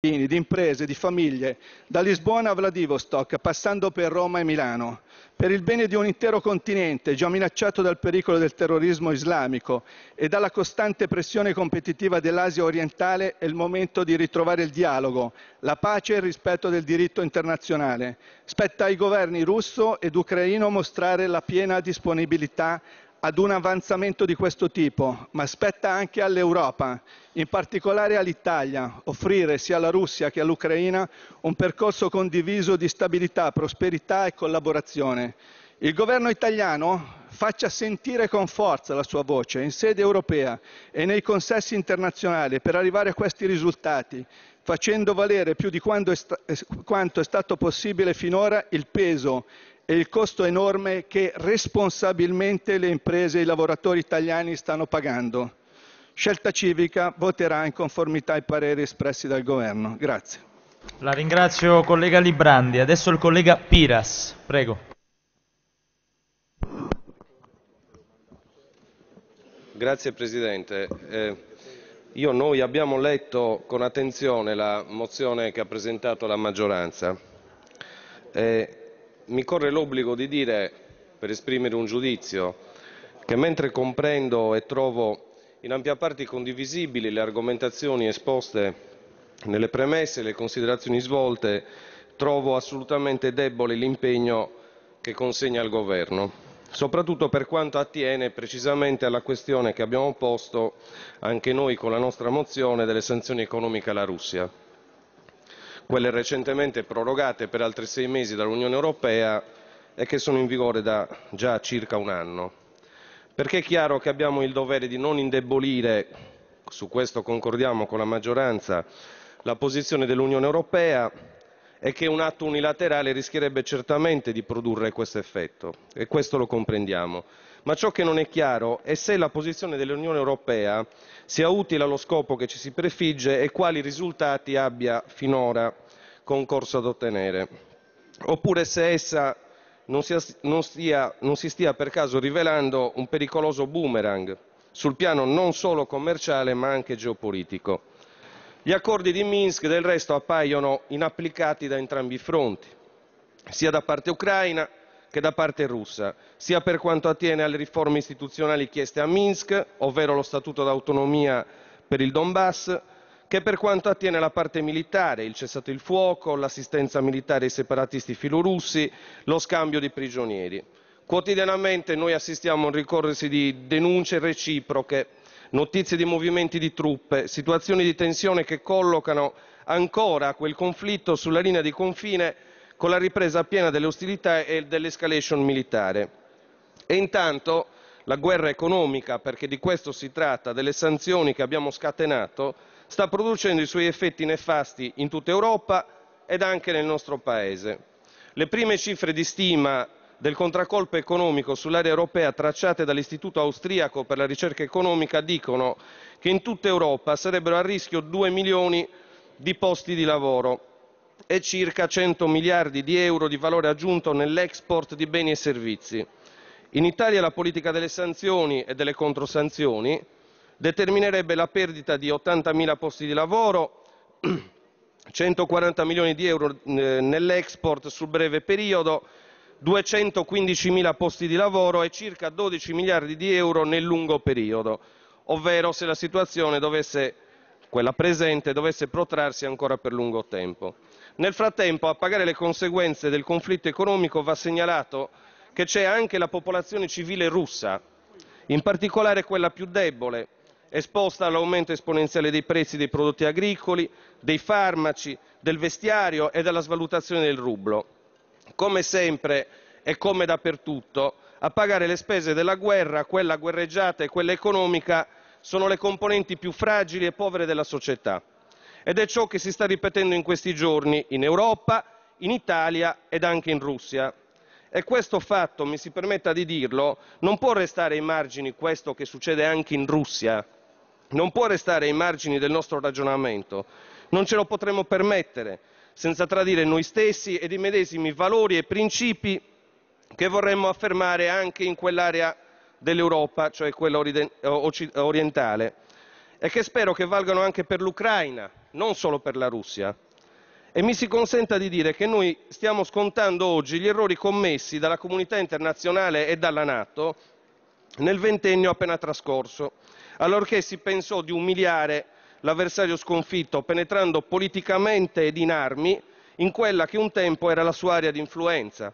di imprese, di famiglie, da Lisbona a Vladivostok, passando per Roma e Milano. Per il bene di un intero continente, già minacciato dal pericolo del terrorismo islamico e dalla costante pressione competitiva dell'Asia orientale, è il momento di ritrovare il dialogo, la pace e il rispetto del diritto internazionale. Spetta ai governi russo ed ucraino mostrare la piena disponibilità ad un avanzamento di questo tipo, ma spetta anche all'Europa, in particolare all'Italia, offrire sia alla Russia che all'Ucraina un percorso condiviso di stabilità, prosperità e collaborazione. Il governo italiano faccia sentire con forza la sua voce in sede europea e nei consessi internazionali per arrivare a questi risultati, facendo valere più di quanto è, stato possibile finora il peso e il costo enorme che responsabilmente le imprese e i lavoratori italiani stanno pagando. Scelta Civica voterà in conformità ai pareri espressi dal Governo. Grazie. La ringrazio collega Librandi. Adesso il collega Piras. Prego. Grazie Presidente. Eh, io noi abbiamo letto con attenzione la mozione che ha presentato la maggioranza. Eh, mi corre l'obbligo di dire, per esprimere un giudizio, che mentre comprendo e trovo in ampia parte condivisibili le argomentazioni esposte nelle premesse e le considerazioni svolte, trovo assolutamente debole l'impegno che consegna il Governo, soprattutto per quanto attiene precisamente alla questione che abbiamo posto anche noi con la nostra mozione delle sanzioni economiche alla Russia quelle recentemente prorogate per altri sei mesi dall'Unione europea e che sono in vigore da già circa un anno. Perché è chiaro che abbiamo il dovere di non indebolire, su questo concordiamo con la maggioranza, la posizione dell'Unione europea e che un atto unilaterale rischierebbe certamente di produrre questo effetto e questo lo comprendiamo ma ciò che non è chiaro è se la posizione dell'Unione europea sia utile allo scopo che ci si prefigge e quali risultati abbia finora concorso ad ottenere oppure se essa non, si stia per caso rivelando un pericoloso boomerang sul piano non solo commerciale ma anche geopolitico. Gli accordi di Minsk del resto appaiono inapplicati da entrambi i fronti, sia da parte ucraina che da parte russa, sia per quanto attiene alle riforme istituzionali chieste a Minsk, ovvero lo statuto d'autonomia per il Donbass, che per quanto attiene alla parte militare, il cessate il fuoco, l'assistenza militare ai separatisti filorussi, lo scambio di prigionieri. Quotidianamente noi assistiamo a un ricorrersi di denunce reciproche, notizie di movimenti di truppe, situazioni di tensione che collocano ancora quel conflitto sulla linea di confine con la ripresa piena delle ostilità e dell'*escalation* militare. E intanto la guerra economica, perché di questo si tratta, delle sanzioni che abbiamo scatenato, sta producendo i suoi effetti nefasti in tutta Europa ed anche nel nostro Paese. Le prime cifre di stima del contraccolpo economico sull'area europea tracciate dall'Istituto austriaco per la ricerca economica dicono che in tutta Europa sarebbero a rischio 2 milioni di posti di lavoro e circa 100 miliardi di euro di valore aggiunto nell'*export* di beni e servizi. In Italia la politica delle sanzioni e delle controsanzioni determinerebbe la perdita di 80.000 posti di lavoro, 140 milioni di euro eh, nell'*export* sul breve periodo, 215.000 posti di lavoro e circa 12 miliardi di euro nel lungo periodo, ovvero se la situazione dovesse quella presente, dovesse protrarsi ancora per lungo tempo. Nel frattempo, a pagare le conseguenze del conflitto economico va segnalato che c'è anche la popolazione civile russa, in particolare quella più debole, esposta all'aumento esponenziale dei prezzi dei prodotti agricoli, dei farmaci, del vestiario e della svalutazione del rublo. Come sempre e come dappertutto, a pagare le spese della guerra, quella guerreggiata e quella economica, sono le componenti più fragili e povere della società ed è ciò che si sta ripetendo in questi giorni in Europa, in Italia ed anche in Russia. E questo fatto, mi si permetta di dirlo, non può restare ai margini, questo che succede anche in Russia, non può restare ai margini del nostro ragionamento. Non ce lo potremo permettere senza tradire noi stessi ed i medesimi valori e principi che vorremmo affermare anche in quell'area dell'Europa, cioè quella eh, orientale, e che spero che valgano anche per l'Ucraina, non solo per la Russia. E mi si consenta di dire che noi stiamo scontando oggi gli errori commessi dalla comunità internazionale e dalla Nato nel ventennio appena trascorso, allorché si pensò di umiliare l'avversario sconfitto penetrando politicamente ed in armi in quella che un tempo era la sua area di influenza,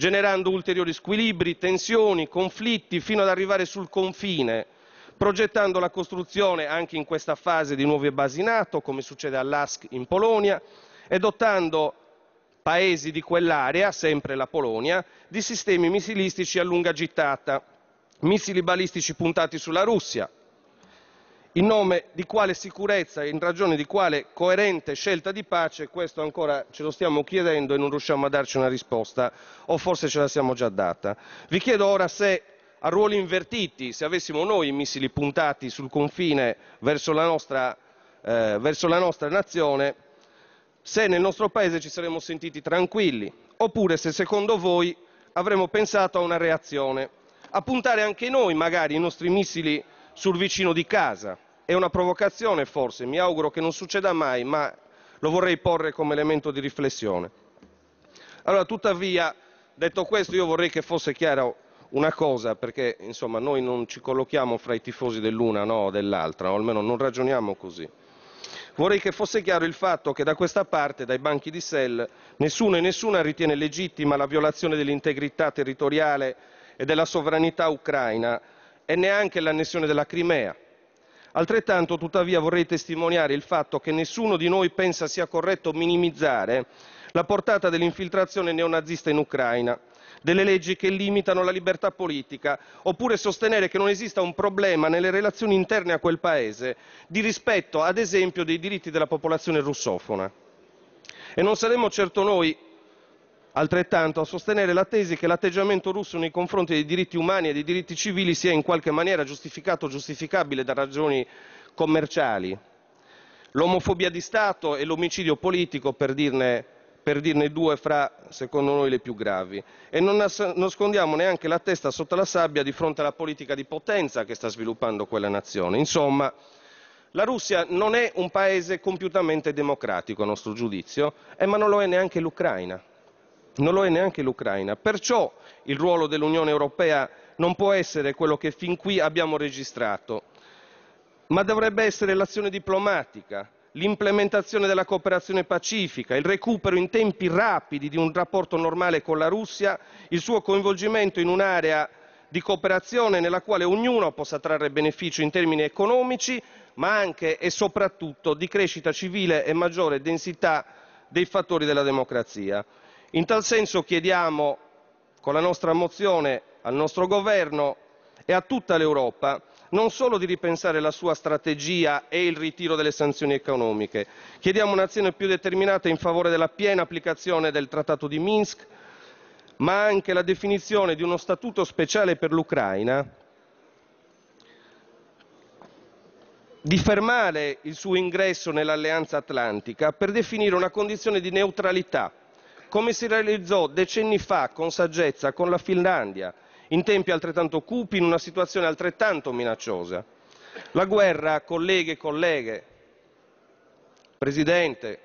generando ulteriori squilibri, tensioni, conflitti, fino ad arrivare sul confine, progettando la costruzione, anche in questa fase, di nuove basi NATO, come succede all'Ask in Polonia, e dotando paesi di quell'area, sempre la Polonia, di sistemi missilistici a lunga gittata, missili balistici puntati sulla Russia, in nome di quale sicurezza, in ragione di quale coerente scelta di pace, questo ancora ce lo stiamo chiedendo e non riusciamo a darci una risposta, o forse ce la siamo già data. Vi chiedo ora se a ruoli invertiti, se avessimo noi i missili puntati sul confine verso la nostra, eh, verso la nostra nazione, se nel nostro paese ci saremmo sentiti tranquilli, oppure se secondo voi avremmo pensato a una reazione, a puntare anche noi magari i nostri missili sul vicino di casa. È una provocazione forse, mi auguro che non succeda mai, ma lo vorrei porre come elemento di riflessione. Allora, tuttavia, detto questo, io vorrei che fosse chiara una cosa, perché insomma noi non ci collochiamo fra i tifosi dell'una no, o dell'altra, o almeno non ragioniamo così. Vorrei che fosse chiaro il fatto che da questa parte, dai banchi di Sell, nessuno e nessuna ritiene legittima la violazione dell'integrità territoriale e della sovranità ucraina e neanche l'annessione della Crimea. Altrettanto, tuttavia, vorrei testimoniare il fatto che nessuno di noi pensa sia corretto minimizzare la portata dell'infiltrazione neonazista in Ucraina, delle leggi che limitano la libertà politica, oppure sostenere che non esista un problema nelle relazioni interne a quel paese di rispetto, ad esempio, dei diritti della popolazione russofona. E non saremmo certo noi altrettanto a sostenere la tesi che l'atteggiamento russo nei confronti dei diritti umani e dei diritti civili sia in qualche maniera giustificato o giustificabile da ragioni commerciali. L'omofobia di Stato e l'omicidio politico, per dirne, per dirne due fra, secondo noi, le più gravi. E non nascondiamo neanche la testa sotto la sabbia di fronte alla politica di potenza che sta sviluppando quella nazione. Insomma, la Russia non è un paese compiutamente democratico, a nostro giudizio, eh, ma non lo è neanche l'Ucraina non lo è neanche l'Ucraina. Perciò il ruolo dell'Unione europea non può essere quello che fin qui abbiamo registrato, ma dovrebbe essere l'azione diplomatica, l'implementazione della cooperazione pacifica, il recupero in tempi rapidi di un rapporto normale con la Russia, il suo coinvolgimento in un'area di cooperazione nella quale ognuno possa trarre beneficio in termini economici, ma anche e soprattutto di crescita civile e maggiore densità dei fattori della democrazia. In tal senso chiediamo, con la nostra mozione, al nostro Governo e a tutta l'Europa non solo di ripensare la sua strategia e il ritiro delle sanzioni economiche, chiediamo un'azione più determinata in favore della piena applicazione del Trattato di Minsk, ma anche la definizione di uno statuto speciale per l'Ucraina, di fermare il suo ingresso nell'alleanza atlantica per definire una condizione di neutralità come si realizzò decenni fa con saggezza con la Finlandia, in tempi altrettanto cupi, in una situazione altrettanto minacciosa. La guerra, colleghe e colleghe, Presidente,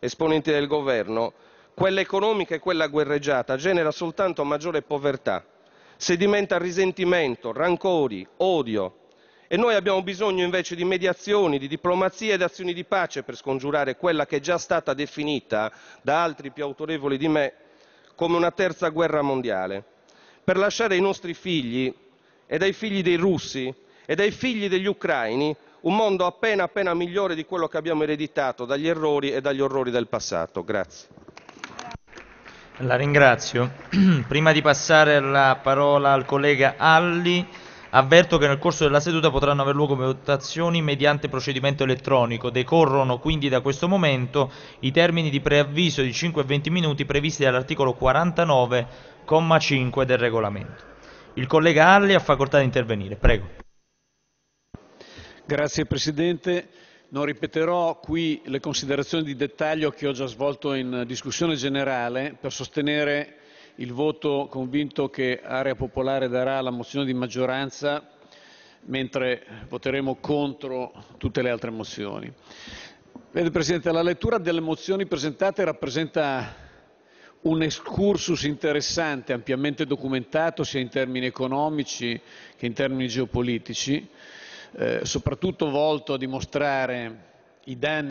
esponenti del governo, quella economica e quella guerreggiata genera soltanto maggiore povertà, sedimenta risentimento, rancori, odio, e noi abbiamo bisogno invece di mediazioni, di diplomazia e di azioni di pace per scongiurare quella che è già stata definita da altri più autorevoli di me come una terza guerra mondiale, per lasciare ai nostri figli e ai figli dei russi e ai figli degli ucraini un mondo appena appena migliore di quello che abbiamo ereditato dagli errori e dagli orrori del passato. Grazie. La ringrazio. Prima di passare la parola al collega Alli, Avverto che nel corso della seduta potranno aver luogo votazioni mediante procedimento elettronico. Decorrono quindi da questo momento i termini di preavviso di 5 e 20 minuti previsti dall'articolo 49,5 del regolamento. Il collega Arli ha facoltà di intervenire. Prego. Grazie Presidente. Non ripeterò qui le considerazioni di dettaglio che ho già svolto in discussione generale per sostenere il voto convinto che Area Popolare darà alla mozione di maggioranza, mentre voteremo contro tutte le altre mozioni. Vede, Presidente, la lettura delle mozioni presentate rappresenta un excursus interessante, ampiamente documentato sia in termini economici che in termini geopolitici, eh, soprattutto volto a dimostrare i danni